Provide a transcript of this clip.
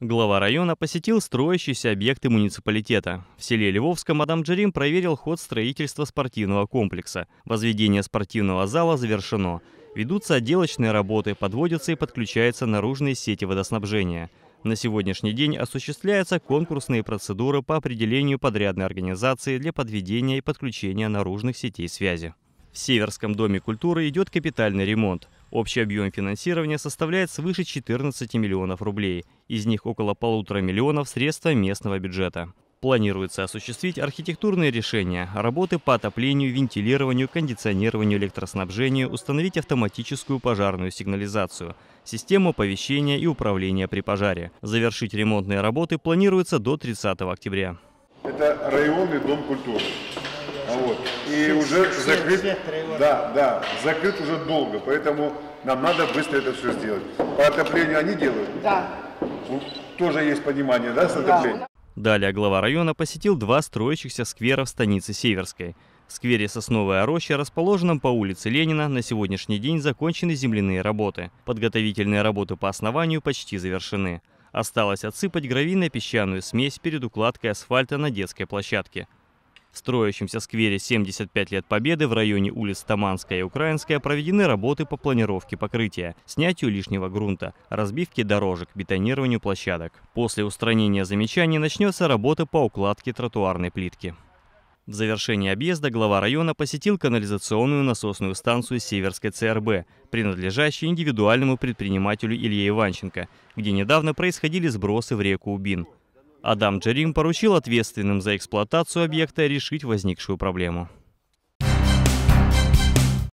Глава района посетил строящийся объект муниципалитета. В селе Львовском Адам Джерим проверил ход строительства спортивного комплекса. Возведение спортивного зала завершено. Ведутся отделочные работы, подводятся и подключаются наружные сети водоснабжения. На сегодняшний день осуществляются конкурсные процедуры по определению подрядной организации для подведения и подключения наружных сетей связи. В Северском доме культуры идет капитальный ремонт. Общий объем финансирования составляет свыше 14 миллионов рублей, из них около полутора миллионов средства местного бюджета. Планируется осуществить архитектурные решения, работы по отоплению, вентилированию, кондиционированию, электроснабжению, установить автоматическую пожарную сигнализацию, систему оповещения и управления при пожаре. Завершить ремонтные работы планируется до 30 октября. Это районный дом культуры. Вот. И уже закрыт, да, да, закрыт уже долго, поэтому нам надо быстро это все сделать. По отоплению они делают? Да. Тоже есть понимание, да, с отоплением? Да. Далее глава района посетил два строящихся сквера в станице Северской. В сквере «Сосновая роща», расположенном по улице Ленина, на сегодняшний день закончены земляные работы. Подготовительные работы по основанию почти завершены. Осталось отсыпать гравийно-песчаную смесь перед укладкой асфальта на детской площадке. В строящемся сквере 75 лет Победы в районе улиц Таманская и Украинская проведены работы по планировке покрытия, снятию лишнего грунта, разбивке дорожек, бетонированию площадок. После устранения замечаний начнется работа по укладке тротуарной плитки. В завершении объезда глава района посетил канализационную насосную станцию Северской ЦРБ, принадлежащую индивидуальному предпринимателю Илье Иванченко, где недавно происходили сбросы в реку Убин. Адам Джерим поручил ответственным за эксплуатацию объекта решить возникшую проблему.